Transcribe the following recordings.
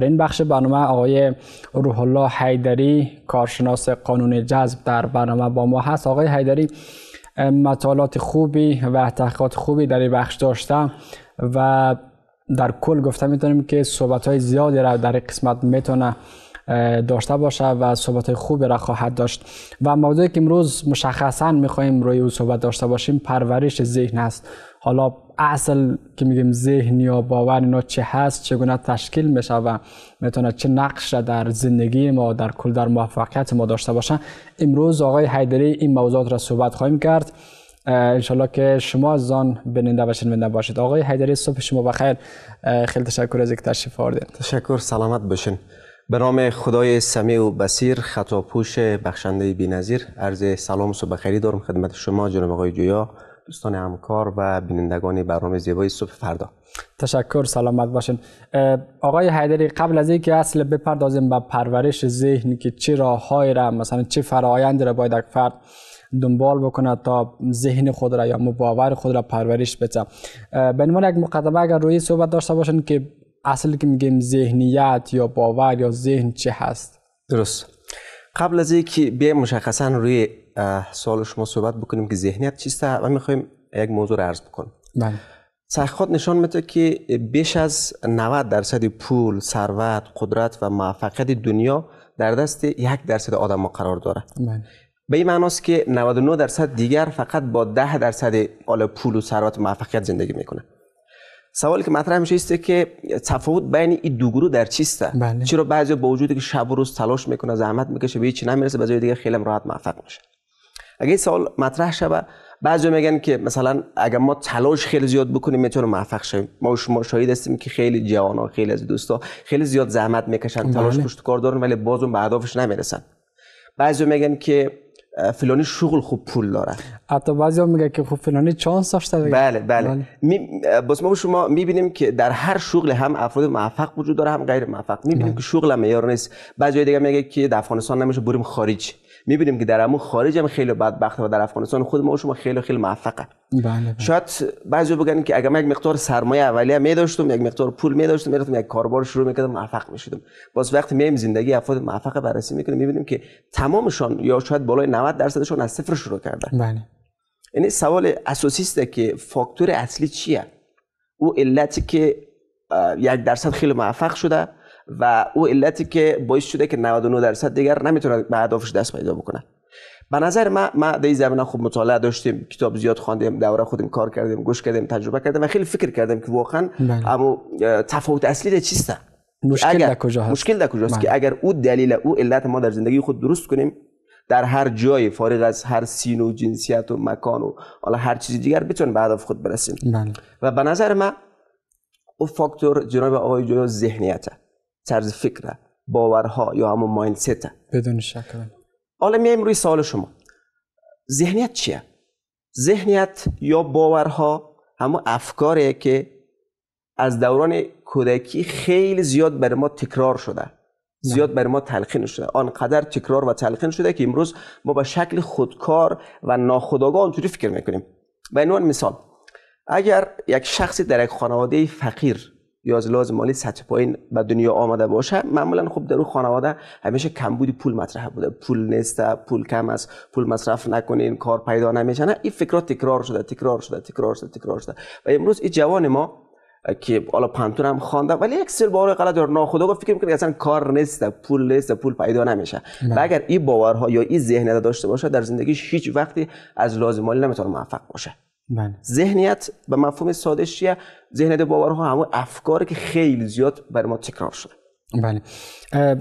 در این بخش برنامه آقای روح الله حیدری کارشناس قانون جذب در برنامه با ما هست آقای حیدری مطالعات خوبی و تحقیقات خوبی در این بخش داشته و در کل گفته میتونیم که صحبت های زیادی را در قسمت میتونه داشته باشه و صحبت های خوبی را خواهد داشت و موضوعی که امروز مشخصا میخواهیم روی او صحبت داشته باشیم پرورش ذهن است حالا اصل که میگیم ذهن یا باور اینا چه هست چگونه تشکیل میشه و میتونه چه نقش در زندگی ما در کل در موفقیت ما داشته باشن امروز آقای حیدری این موضوعات را صحبت خواهیم کرد انشالله که شما از آن بیننده و شنونده باشید آقای حیدری صبح شما بخیر خیلی تشکر از اینکه تشریف آوردید تشکر سلامت باشین به نام خدای سمیع و بصیر خطاپوش بخشنده بی‌نظیر عرض سلام و بخیر دارم خدمت شما جناب آقای جویا دوستان همکار و بینندگان برنامه زیبای صبح فردا تشکر سلامت باشین آقای حیدری قبل از اینکه اصل بپردازیم به پرورش ذهن که چه راههایی را مثلا چه فرایندی را باید یک فرد دنبال بکنه تا ذهن خود را یا مباور خود را پرورش بده به عنوان یک مقدمه اگر روی صحبت داشته باشین که اصل که میگیم ذهنیت یا باور یا ذهن چه هست درست قبل از اینکه بیایم مشخصا روی سوال شما صحبت بکنیم که ذهنیت چیست و میخوایم یک موضوع رو عرض بکنم بله تحقیقات نشان میده که بیش از 90 درصد پول، ثروت، قدرت و موفقیت دنیا در دست یک درصد آدم قرار داره بله. به این معناست که 99 درصد دیگر فقط با 10 درصد آل پول و ثروت و موفقیت زندگی میکنه سوالی که مطرح میشه است که تفاوت بین این دو گروه در چیست؟ بله. چرا بعضی با وجودی که شب و روز تلاش میکنه زحمت میکشه به هیچ نمیرسه بعضی دیگه خیلی راحت موفق میشه اگه این سوال مطرح شود بعضی میگن که مثلا اگر ما تلاش خیلی زیاد بکنیم میتونیم موفق شیم ما شما شاهد هستیم که خیلی ها خیلی از دوستا خیلی زیاد زحمت میکشن بله. تلاش پشت کار دارن ولی اون به هدفش نمیرسن بعضی میگن که فلانی شغل خوب پول داره حتی بعضی هم میگه که خب فلانی چانس داشته بله بله, بله. می... بس ما شما میبینیم که در هر شغل هم افراد موفق وجود داره هم غیر موفق میبینیم بله. که شغل معیار نیست بعضی دیگه میگه که در افغانستان نمیشه بریم خارج میبینیم که در همون خارج هم خیلی بدبخت و در افغانستان خود ما و شما خیلی خیلی موفقه بله, بله. شاید بعضی بگن که اگر من یک مقدار سرمایه اولیه می داشتم یک مقدار پول می داشتم یک کاربار شروع میکردم موفق میشدم باز وقتی میایم زندگی افراد موفق بررسی میکنیم میبینیم که تمامشان یا شاید بالای 90 درصدشان از صفر شروع کردن بله یعنی سوال اساسی است که فاکتور اصلی چیه او علتی که یک درصد خیلی موفق شده و او علتی که باعث شده که 99 درصد دیگر نمیتونن به اهدافش دست پیدا بکنن به نظر من ما در این زمینه خوب مطالعه داشتیم کتاب زیاد خواندیم دوره خودیم کار کردیم گوش کردیم تجربه کردیم و خیلی فکر کردیم که واقعا بله. اما تفاوت اصلی در چیسته مشکل در کجا هست مشکل در کجاست که بله. اگر او دلیل او علت ما در زندگی خود درست کنیم در هر جای فارغ از هر سین و جنسیت و مکان و حالا هر چیز دیگر بتونیم به هدف خود برسیم بله. و به نظر من او فاکتور جناب آقای جویا ذهنیته طرز فکره باورها یا همون مایندست بدون شک حالا میایم روی سوال شما ذهنیت چیه ذهنیت یا باورها همون افکاریه که از دوران کودکی خیلی زیاد بر ما تکرار شده زیاد بر ما تلقین شده آنقدر تکرار و تلقین شده که امروز ما به شکل خودکار و ناخودآگاه اونطوری فکر میکنیم به عنوان مثال اگر یک شخصی در یک خانواده فقیر یا از لحاظ مالی سطح پایین به دنیا آمده باشه معمولا خب در اون خانواده همیشه بودی پول مطرح بوده پول نیست پول کم است پول مصرف نکنین کار پیدا نمیشه این فکرات تکرار شده تکرار شده تکرار شده تکرار شده و امروز این جوان ما که حالا پانتون هم خوانده ولی یک سر باور غلط ناخدا ناخودآگاه فکر میکنه اصلا کار نیست پول نیست پول پیدا نمیشه بله. و اگر این باورها یا این ذهنیت داشته باشه در زندگیش هیچ وقتی از لازم مالی نمیتونه موفق باشه بله. ذهنیت به مفهوم ساده ذهنیت باورها همون افکاری که خیلی زیاد بر ما تکرار شده بله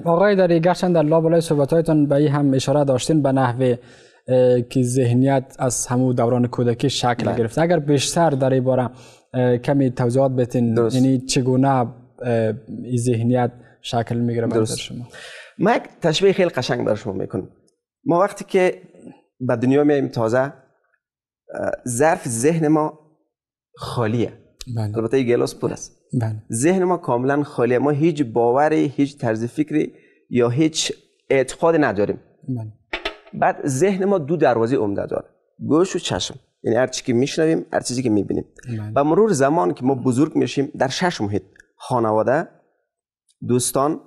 آقای در گرچند در لابلای صحبتهایتان به این هم اشاره داشتین به نحوه که ذهنیت از همو دوران کودکی شکل بله. گرفته اگر بیشتر در این باره کمی توضیحات بتین یعنی چگونه این ذهنیت شکل میگیره در شما من یک تشبیه خیلی قشنگ برای شما میکنم ما وقتی که به دنیا میایم تازه ظرف ذهن ما خالیه بله. البته گلاس پر است بله. ذهن ما کاملا خالیه ما هیچ باوری هیچ طرز فکری یا هیچ اعتقاد نداریم بله. بعد ذهن ما دو دروازه عمده داره گوش و چشم یعنی هر که میشنویم هر چیزی که میبینیم بله. و مرور زمان که ما بزرگ میشیم در شش محیط خانواده دوستان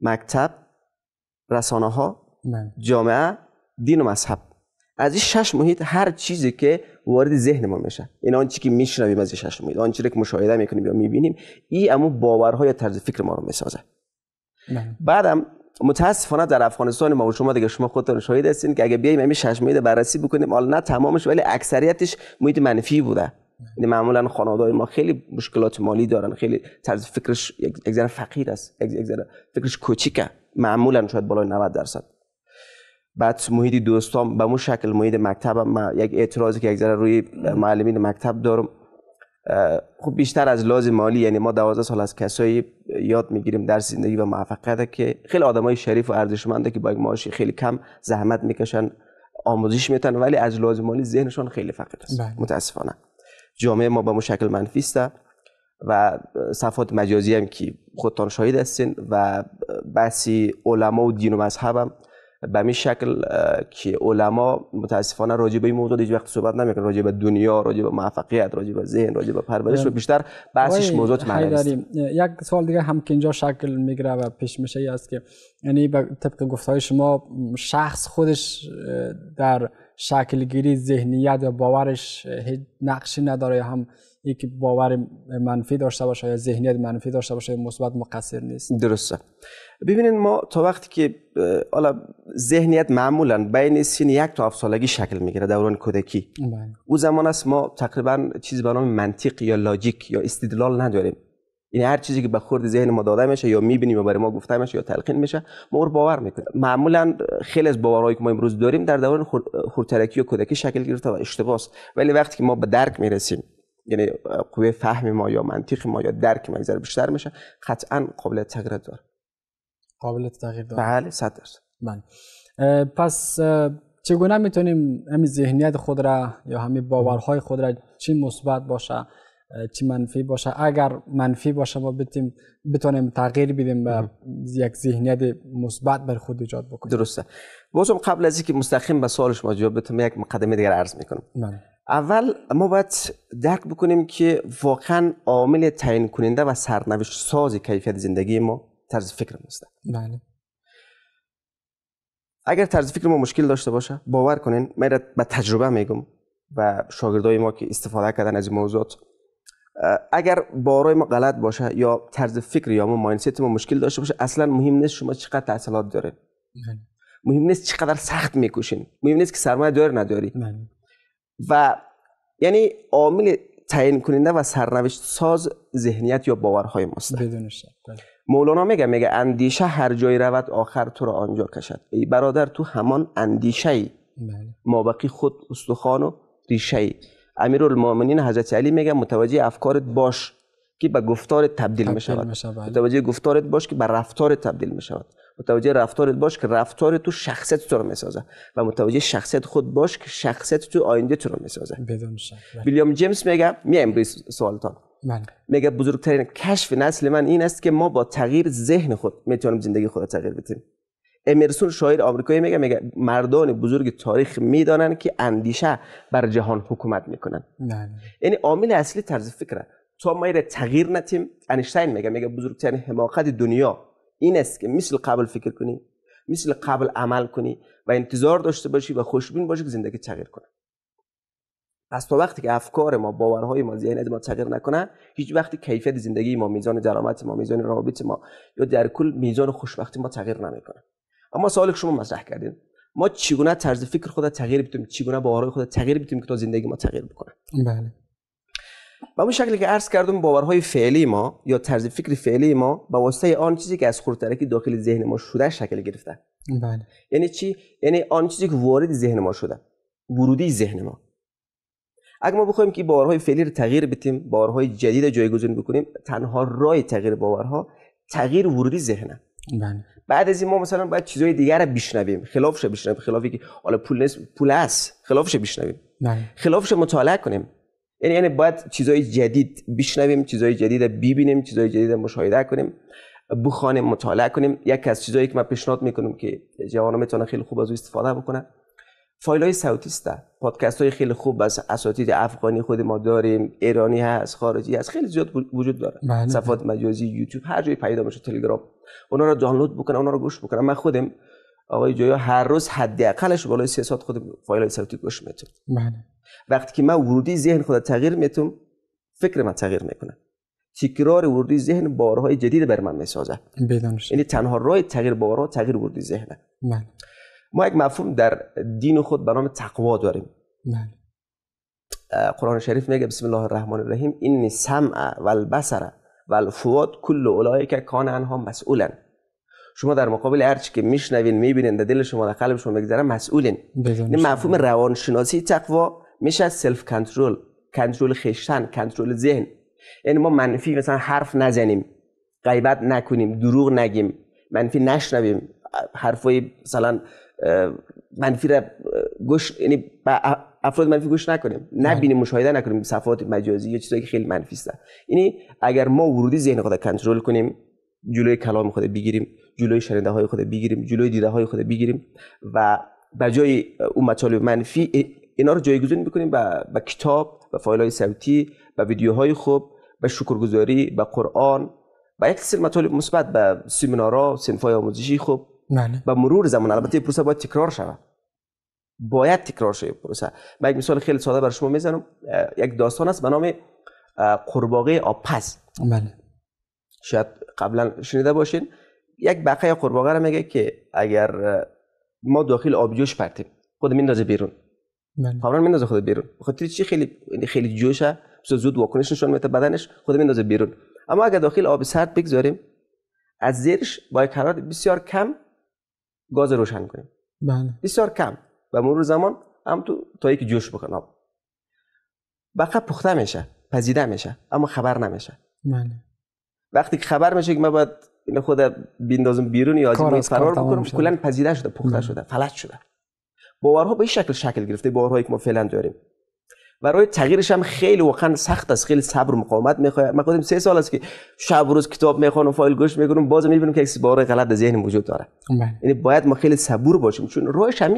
مکتب رسانه ها بله. جامعه دین و مذهب از این شش محیط هر چیزی که وارد ذهن ما میشه، این آنچه که میشنویم از شش امید آنچه که مشاهده میکنیم یا میبینیم این امو باورهای یا طرز فکر ما رو میسازه بعدم متاسفانه در افغانستان ما و شما دیگه شما خودتون شاهد هستین که اگه بیایم همین شش بررسی بکنیم حالا نه تمامش ولی اکثریتش محیط منفی بوده یعنی معمولا خانواده ما خیلی مشکلات مالی دارن خیلی طرز فکرش یک ذره فقیر است یک ذره فکرش کوچیکه معمولا شاید بالای 90 درصد بعد محیط دوستان به مو شکل محیط مکتب یک اعتراضی که یک ذره روی معلمین مکتب دارم خب بیشتر از لازم مالی یعنی ما 12 سال از کسایی یاد میگیریم در زندگی و موفقیت که خیلی آدمای شریف و ارزشمنده که با یک معاشی خیلی کم زحمت میکشن آموزش میتن ولی از لازم مالی ذهنشان خیلی فقیر است بله. متاسفانه جامعه ما به مشکل منفی است و صفات مجازی هم که خودتان شاهد هستین و بسی علما و دین و مذهبم به این شکل که علما متاسفانه راجع به این موضوع هیچ وقت صحبت نمیکنن راجع به دنیا راجع به موفقیت راجع به ذهن راجع به پرورش و بله. بیشتر بحثش موضوع معنوی است یک سوال دیگه هم که اینجا شکل میگیره و پیش میشه ای است که یعنی به طبق های شما شخص خودش در شکل گیری، ذهنیت و باورش هیچ نقشی نداره هم یک باور منفی داشته باشه یا ذهنیت منفی داشته باشه مثبت مقصر نیست درسته ببینید ما تا وقتی که حالا ذهنیت معمولا بین سین یک تا هفت سالگی شکل میگیره دوران کودکی بله. او زمان است ما تقریبا چیزی به نام منطق یا لاجیک یا استدلال نداریم این یعنی هر چیزی که به خورد ذهن ما داده میشه یا میبینیم و برای ما گفته میشه یا تلقین میشه ما رو باور میکنیم معمولا خیلی از باورهایی که ما امروز داریم در دوران خورترکی و کودکی شکل گرفته و اشتباس ولی وقتی که ما به درک میرسیم یعنی قوه فهم ما یا منطق ما یا درک ما بیشتر میشه قطعا قابل تغییر داره قابل تغییر داره بله صد درصد من بله. پس چگونه میتونیم همین ذهنیت خود را یا همین باورهای خود را چی مثبت باشه چی منفی باشه اگر منفی باشه ما بتیم بتونیم تغییر بدیم و یک ذهنیت مثبت بر خود ایجاد بکنیم درسته بازم قبل از اینکه مستقیم به سوال شما جواب بدم یک مقدمه دیگر عرض میکنم من. بله. اول ما باید درک بکنیم که واقعا عامل تعیین کننده و سرنوشت ساز کیفیت زندگی ما طرز فکر ماست بله اگر طرز فکر ما مشکل داشته باشه باور کنین من به تجربه میگم و شاگردای ما که استفاده کردن از این اگر بارای ما غلط باشه یا طرز فکر یا ما مایندست ما مشکل داشته باشه اصلا مهم نیست شما چقدر تحصیلات داره بله. مهم نیست چقدر سخت میکوشین مهم نیست که سرمایه داری نداری بله. و یعنی عامل تعیین کننده و سرنوشت ساز ذهنیت یا باورهای ماست بله. مولانا میگه میگه اندیشه هر جای رود آخر تو را آنجا کشد ای برادر تو همان اندیشه ای مابقی خود استخوان و ریشه ای امیرالمؤمنین حضرت علی میگه متوجه افکارت باش که به گفتار تبدیل, تبدیل می شود متوجه گفتارت باش که به رفتار تبدیل می شود متوجه رفتارت باش که رفتار تو شخصیت تو رو میسازه و متوجه شخصیت خود باش که شخصیت تو آینده تو رو میسازه سازه بله. ویلیام جیمز میگه میایم روی سوالتان بله. میگه بزرگترین کشف نسل من این است که ما با تغییر ذهن خود میتونیم زندگی خود تغییر بدیم امرسون شاعر آمریکایی میگه میگه مردان بزرگ تاریخ میدانند که اندیشه بر جهان حکومت میکنن یعنی عامل اصلی طرز فکره تا ما تغییر نتیم انشتین میگه میگه بزرگترین حماقت دنیا این است که مثل قبل فکر کنی مثل قبل عمل کنی و انتظار داشته باشی و خوشبین باشی که زندگی تغییر کنه پس تا وقتی که افکار ما باورهای ما ذهنیت ما تغییر نکنه هیچ وقت کیفیت زندگی ما میزان درآمد ما میزان روابط ما یا در کل میزان خوشبختی ما تغییر نمیکنه اما سوال که شما مطرح کردین ما چگونه طرز فکر خود تغییر بدیم چگونه آرای خود تغییر بدیم که تا زندگی ما تغییر بکنه بله به اون شکلی که عرض کردم باورهای فعلی ما یا طرز فکر فعلی ما به واسطه آن چیزی که از که داخل ذهن ما شده شکل گرفته بله یعنی چی یعنی آن چیزی که وارد ذهن ما شده ورودی ذهن ما اگر ما بخوایم که باورهای فعلی رو تغییر بدیم باورهای جدید جایگزین بکنیم تنها راه تغییر باورها تغییر ورودی ذهنه بله بعد از این ما مثلا باید چیزهای دیگر رو بشنویم خلافش بشنویم خلافی که حالا پول نیست پول است خلافش بشنویم خلافش مطالعه کنیم یعنی یعنی باید چیزهای جدید بشنویم چیزهای جدید ببینیم چیزهای جدید مشاهده کنیم بخوانیم مطالعه کنیم یک از چیزهایی که من پیشنهاد میکنم که جوانان میتونن خیلی خوب از استفاده بکنه فایل های صوتی پادکست های خیلی خوب از اساتید افغانی خود ما داریم ایرانی هست خارجی هست خیلی زیاد وجود داره صفات بله. صفحات مجازی یوتیوب هر جای پیدا میشه تلگرام اونا رو دانلود بکنن اونا رو گوش بکنن من خودم آقای جویا هر روز حداقلش بالای سه ساعت خود فایل های صوتی گوش میتم بله. وقتی که من ورودی ذهن خود تغییر میتم فکر من تغییر میکنه تکرار ورودی ذهن بارهای جدید بر من میسازه یعنی تنها راه تغییر بارها تغییر ورودی ذهنه بله. ما یک مفهوم در دین خود به نام تقوا داریم بله. قرآن شریف میگه بسم الله الرحمن الرحیم این سمع و البصر و الفواد کل اولایی که کان انها مسئولن شما در مقابل هر که میشنوین میبینین در دل شما در قلب شما میگذره مسئولین این مفهوم روانشناسی تقوا میشه سلف کنترل کنترل خشتن کنترل ذهن یعنی ما منفی مثلا حرف نزنیم غیبت نکنیم دروغ نگیم منفی نشنویم حرفای مثلا منفی را گوش یعنی با افراد منفی گوش نکنیم نبینیم مشاهده نکنیم صفات مجازی یا چیزایی که خیلی منفی هستن یعنی اگر ما ورودی ذهن خود کنترل کنیم جلوی کلام خود بگیریم جلوی شنیده های خود بگیریم جلوی دیده های خود بگیریم و به جای اون مطالب منفی اینا رو جایگزین بکنیم به با کتاب و فایل های صوتی و ویدیوهای خوب به شکرگزاری به قرآن و یک سری مطالب مثبت به سمینارها سنفای آموزشی خوب بله. به مرور زمان البته پروسه باید تکرار شود باید تکرار شود پروسه من یک مثال خیلی ساده بر شما میزنم یک داستان است به نام قورباغه آبپز بله شاید قبلا شنیده باشین یک بقیه قورباغه را میگه که اگر ما داخل آب جوش پرتیم خود میندازه بیرون بله قبلا میندازه خود بیرون بخاطر چی خیلی خیلی جوشه زود واکنش نشون میده بدنش خود میندازه بیرون اما اگر داخل آب سرد بگذاریم از زیرش با حرارت بسیار کم گاز روشن کنیم بله بسیار کم و مرور زمان هم تو تا یک جوش بکنه آب بقیه پخته میشه پزیده میشه اما خبر نمیشه بله وقتی که خبر میشه که من باید این خود بیندازم بیرون یا از فرار بکنم کلا پزیده شده پخته بله. شده فلج شده باورها به این شکل شکل گرفته باورهایی که ما فعلا داریم برای تغییرش هم خیلی واقعا سخت است خیلی صبر و مقاومت میخواد ما گفتیم سه سال است که شب و روز کتاب و فایل گوش میکنم باز میبینم که یک بار غلط در ذهن وجود داره بله. یعنی باید ما خیلی صبور باشیم چون راه هم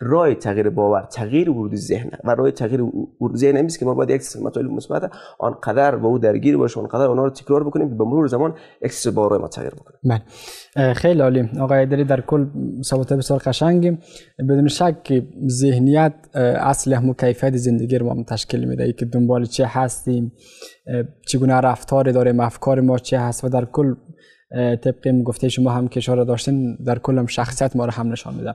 راه تغییر باور تغییر ورود ذهن و راه تغییر ورود ذهن نیست که ما باید یک مطالب مثبت آنقدر با او درگیر باشیم آنقدر آنها رو تکرار بکنیم که به مرور زمان یک باره ما تغییر من بله. خیلی عالی آقای دری در کل صحبت بسیار قشنگی بدون شک که ذهنیت اصل هم کیفیت زندگی رو تشکیل میده که دنبال چه هستیم چگونه رفتاری داره، افکار ما چه هست و در کل طبق گفته شما هم که اشاره داشتین در کل هم شخصیت ما رو هم نشان میده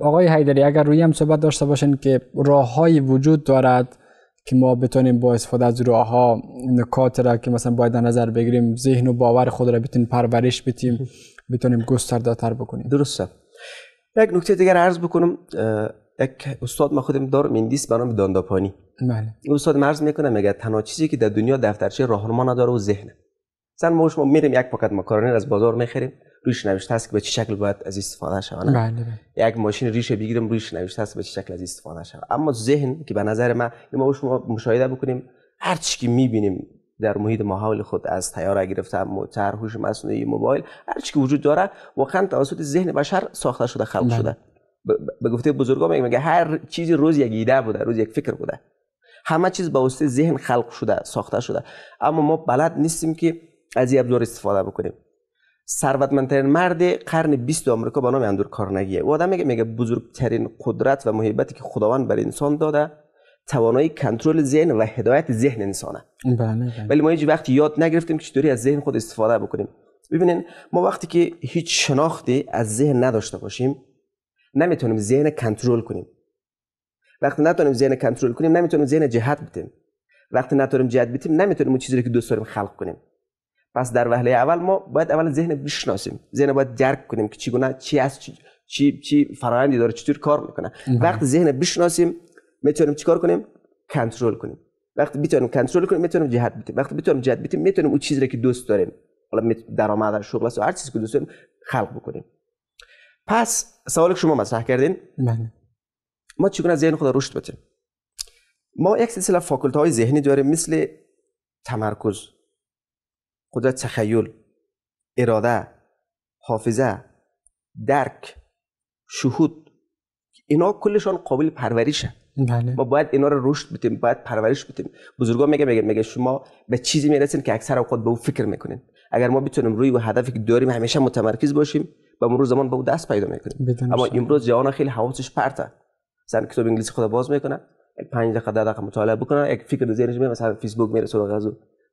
آقای حیدری اگر روی هم صحبت داشته باشین که راه وجود دارد که ما بتونیم با استفاده از راه ها نکات را که مثلا باید نظر بگیریم ذهن و باور خود را بتونیم پرورش بتیم بتونیم گسترده تر بکنیم درسته یک نکته دیگر عرض بکنم یک استاد ما خودم دار مندیس به نام دانداپانی بله استاد مرز میکنه میگه تنها چیزی که در دنیا دفترچه راهنما نداره و ذهن سن ما شما میریم یک پاکت ماکارونی از بازار میخریم روش نوشته است که به چه شکل باید از استفاده شود بله بله. یک ماشین ریشه بگیریم روش نوشته است به چه شکل از استفاده شود اما ذهن که به نظر من ما شما مشاهده بکنیم هر چی که میبینیم در محیط ماحول خود از تیاره گرفته موتر هوش مصنوعی موبایل هر چی که وجود داره واقعا توسط ذهن بشر ساخته شده خلق بله. شده به گفته بزرگا میگه هر چیزی روز یک ایده بوده روز یک فکر بوده همه چیز با واسطه ذهن خلق شده ساخته شده اما ما بلد نیستیم که از این ابزار استفاده بکنیم ثروتمندترین مرد قرن 20 آمریکا به نام اندور کارنگیه او آدم میگه میگه بزرگترین قدرت و محبتی که خداوند بر انسان داده توانایی کنترل ذهن و هدایت ذهن انسانه بله،, بله ولی ما هیچ وقت یاد نگرفتیم که چطوری از ذهن خود استفاده بکنیم ببینین ما وقتی که هیچ شناختی از ذهن نداشته باشیم نمیتونیم ذهن کنترل کنیم وقتی نتونیم ذهن کنترل کنیم نمیتونیم ذهن جهت بدیم وقتی نتونیم جهت بدیم نمیتونیم اون چیزی رو که دوست داریم خلق کنیم پس در وهله اول ما باید اول ذهن بشناسیم ذهن باید درک کنیم که چگونه چی از چی چی, چی فرآیندی داره چطور کار میکنه وقتی ذهن بشناسیم میتونیم چیکار کنیم کنترل کنیم وقتی میتونیم کنترل کنیم میتونیم جهت بدیم وقتی میتونیم جهت بدیم میتونیم اون چیزی که دوست داریم حالا درآمد شغل و هر چیزی که دوست داریم خلق بکنیم پس سوال شما مطرح کردین من. بله. ما چگونه ذهن خود رشد بده ما یک سلسله فاکولته های ذهنی داریم مثل تمرکز قدرت تخیل اراده حافظه درک شهود اینا کلشان قابل پرورشه بله. ما باید اینا رو رشد بدیم باید پرورش بدیم بزرگا میگه میگه میگه شما به چیزی میرسین که اکثر اوقات به او فکر میکنین اگر ما بتونیم روی و هدفی که داریم همیشه متمرکز باشیم به امروز زمان به او دست پیدا میکنیم اما امروز جوان خیلی حواسش پرته مثلا کتاب انگلیسی خود باز میکنه یک 5 دقیقه 10 دقیقه مطالعه بکنه یک فکر ذهنش میاد مثلا فیسبوک میره سراغ از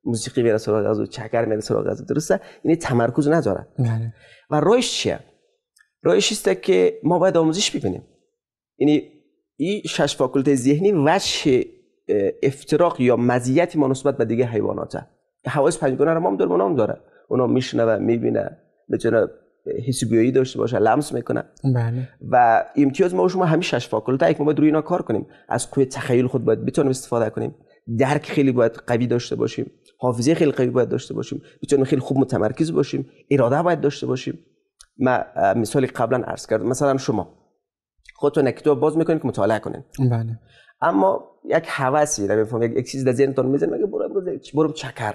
موسیقی میره سراغ از چکر میره سراغ از درسته این یعنی تمرکز نداره بله. و راهش چیه راهش است که ما باید آموزش ببینیم یعنی این شش فاکولته ذهنی وجه افتراق یا مزیت ما نسبت به دیگه حیواناته حواس پنجگانه رو ما هم داره داره اونا میشنوه میبینه حس بیایی داشته باشه لمس میکنه بله. و امتیاز ما شما همین شش فاکولته یک ما باید روی اینا کار کنیم از کوی تخیل خود باید بتونیم استفاده کنیم درک خیلی باید قوی داشته باشیم حافظه خیلی قوی باید داشته باشیم بتونیم خیلی خوب متمرکز باشیم اراده باید داشته باشیم ما مثال قبلا عرض کردم مثلا شما خودتون نکته باز میکنین که مطالعه کنین بله اما یک حواسی رو بفهم یک چیز در ذهنتون میزنه میگه برو امروز برو چکر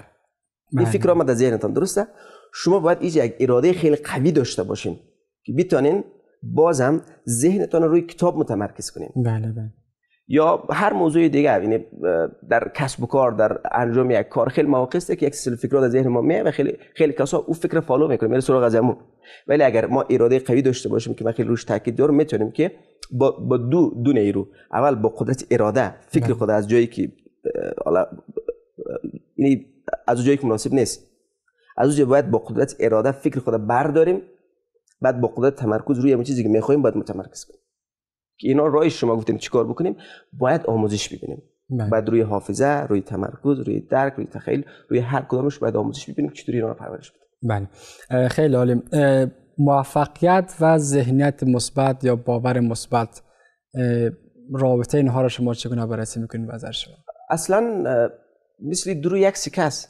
این بله. فکر اومد در ذهنتون درسته شما باید ایج یک اراده خیلی قوی داشته باشین که بتونین بازم ذهنتون روی کتاب متمرکز کنین بله بله یا هر موضوع دیگه یعنی در کسب و کار در انجام یک کار خیلی مواقع است که یک سلسله فکر در ذهن ما میاد و خیلی خیلی کسا او فکر فالو میکنه میره سراغ از ولی اگر ما اراده قوی داشته باشیم که ما خیلی روش تاکید دارم میتونیم که با, دو دو نیرو اول با قدرت اراده فکر بله. خود از جایی که حالا یعنی از جایی که مناسب نیست از جایی باید با قدرت اراده فکر خود برداریم بعد با قدرت تمرکز روی همون چیزی که میخوایم باید متمرکز کنیم که اینا رای شما گفتیم چیکار بکنیم باید آموزش ببینیم بله. بعد روی حافظه روی تمرکز روی درک روی تخیل روی هر کدامش باید آموزش ببینیم چطوری اینا رو پرورش بله خیلی عالی موفقیت و ذهنیت مثبت یا باور مثبت رابطه اینها را شما چگونه بررسی میکنید نظر شما؟ اصلا مثل درو یک سکس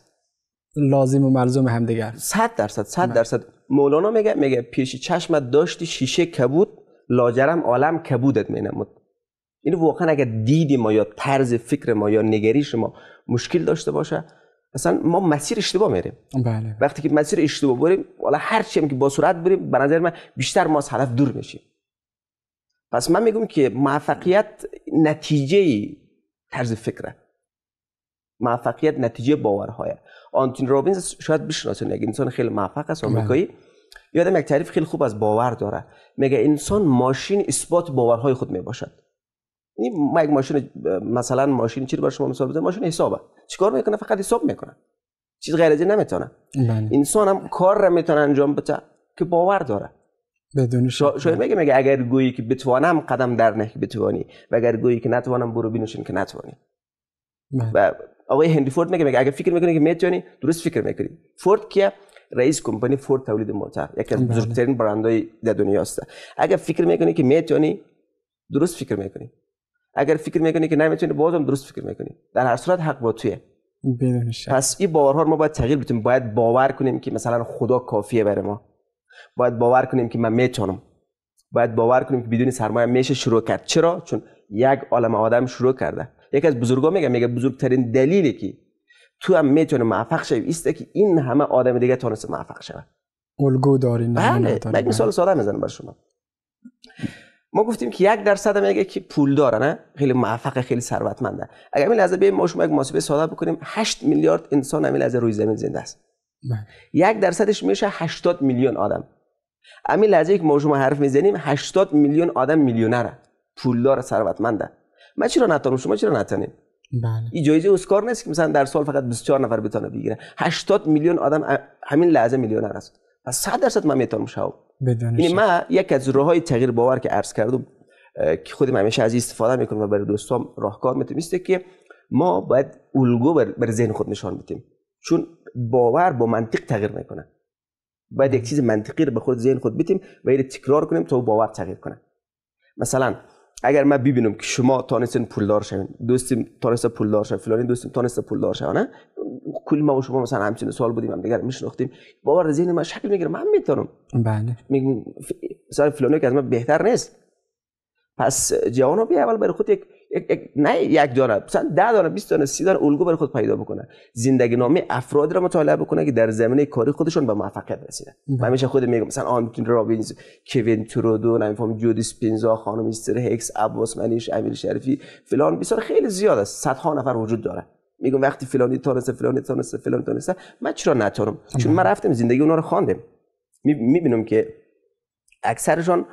لازم و ملزوم همدیگر صد درصد صد بله. درصد مولانا میگه میگه پیش چشم داشتی شیشه کبود لاجرم عالم کبودت مینمود این واقعا اگر دیدی ما یا طرز فکر ما یا نگریش ما مشکل داشته باشه اصلا ما مسیر اشتباه میریم بله. وقتی که مسیر اشتباه بریم والا هر چیم که با سرعت بریم به نظر من بیشتر ما از هدف دور میشیم پس من میگم که موفقیت نتیجه طرز فکره موفقیت نتیجه باورهای آنتون رابینز شاید بشناسین یک انسان خیلی موفق است بله. آمریکایی یادم یک تعریف خیلی خوب از باور داره میگه انسان ماشین اثبات باورهای خود میباشد این ما یک ماشین مثلا ماشین چی رو برای شما مثال بزنم ماشین حسابه چیکار میکنه فقط حساب میکنه چیز غیر از این نمیتونه بله. انسان هم کار رو میتونه انجام بده که باور داره بدون شاید میگه میگه اگر گویی که بتوانم قدم در نه بتوانی و اگر گویی که نتوانم برو بینشین که نتوانی بله. و آقای هنری فورد میگه میگه اگر فکر میکنی که میتونی درست فکر میکنی فورد کیه؟ رئیس کمپانی فورد تولید موتور یکی از بله. بزرگترین برندهای در دنیا است اگر فکر میکنی که میتونی درست فکر میکنی اگر فکر میکنی که نمیتونی بازم درست فکر میکنی در هر صورت حق با تویه پس این باورها ما باید تغییر بدیم باید باور کنیم که مثلا خدا کافیه برای ما باید باور کنیم که من میتونم باید باور کنیم که بدون سرمایه میشه شروع کرد چرا چون یک عالم آدم شروع کرده یکی از بزرگا میگه میگه بزرگترین دلیلی که تو هم میتونی موفق شوی است که این همه آدم دیگه تونسته موفق شوه الگو دارین بله مثال ساده میزنم بر شما ما گفتیم که یک درصد هم اگه که پول داره نه خیلی موفق خیلی ثروتمنده اگر این لحظه بیایم ما شما یک محاسبه ساده بکنیم 8 میلیارد انسان همین لحظه روی زمین زنده است بله. یک درصدش میشه 80 میلیون آدم همین لحظه یک ما شما حرف میزنیم 80 میلیون آدم میلیونره پولدار ثروتمنده ما چرا نتونیم شما چرا نتونیم بله این جایزه اسکار نیست که مثلا در سال فقط 24 نفر بتونه بگیره 80 میلیون آدم همین لحظه میلیونر است پس 100 درصد من میتونم شو یعنی من یک از های تغییر باور که عرض کردم که خودم همیشه از استفاده میکنم و برای دوستان راهکار میتونم است که ما باید الگو بر ذهن خود نشان بدیم چون باور با منطق تغییر میکنه باید یک چیز منطقی رو به خود ذهن خود بیتیم و این تکرار کنیم تا باور تغییر کنه مثلا اگر من ببینم که شما تانستین پولدار شوین دوستیم تانست پولدار شوین فلانی دوستیم تانست پولدار شوین کل ما و شما مثلا همچین سوال بودیم هم دیگر میشناختیم باور ذهن من شکل میگیره من میتونم بله میگم فلانی که از من بهتر نیست پس جوانو بیا اول برای خود یک نه یک دانه مثلا ده دانه 20 دانه سی دانه الگو برای خود پیدا بکنه، زندگی نامه افراد را مطالعه بکنه که در زمینه کاری خودشون به موفقیت رسیدن بله. من همیشه خود میگم مثلا آنتون رابینز کوین ترودو نمیفهم جودی سپینزا خانم استر هکس عباس منیش امیر شریفی فلان بسیار خیلی زیاد است صدها نفر وجود داره میگم وقتی فلانی تونس فلانی تونس فلانی تونس من چرا نتونم چون بله. من رفتم زندگی اونا رو خواندم میبینم که اکثرشان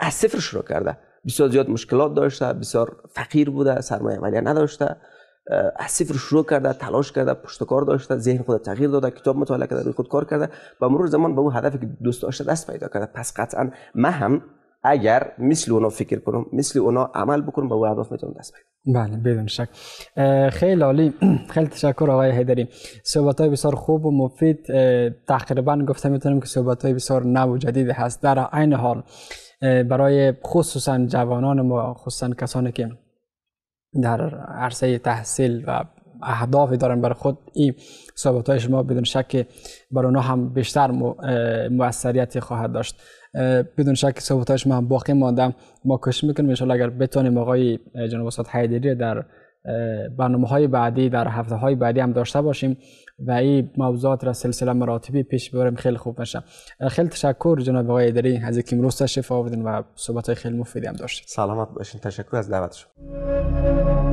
از صفر شروع کرده بسیار زیاد مشکلات داشته بسیار فقیر بوده سرمایه مالی نداشته از صفر شروع کرده تلاش کرده پشتکار داشته ذهن خود تغییر داده کتاب مطالعه کرده روی خود کار کرده و مرور زمان به اون هدف که دوست داشته دست پیدا کرده پس قطعا من هم اگر مثل اونا فکر کنم مثل اونا عمل بکنم به اون هدف میتونم دست پیدا بله بدون شک خیلی عالی خیلی تشکر آقای حیدری صحبت های بسیار خوب و مفید تقریبا گفته میتونم که صحبت های بسیار نو و جدید هست در عین حال برای خصوصا جوانان ما خصوصا کسانی که در عرصه تحصیل و اهدافی دارن برای خود این صحبت های شما بدون شک بر اونا هم بیشتر موثریت خواهد داشت بدون شک صحبت های شما هم باقی مانده ما کش میکنیم انشاءالله اگر بتونیم آقای جناب استاد حیدری در برنامه های بعدی در هفته های بعدی هم داشته باشیم و این موضوعات را سلسله مراتبی پیش ببریم خیلی خوب باشه. خیلی تشکر جناب آقای دری از اینکه امروز تشریف آوردین و صحبت های خیلی مفیدی هم داشتید سلامت باشین تشکر از دعوت شما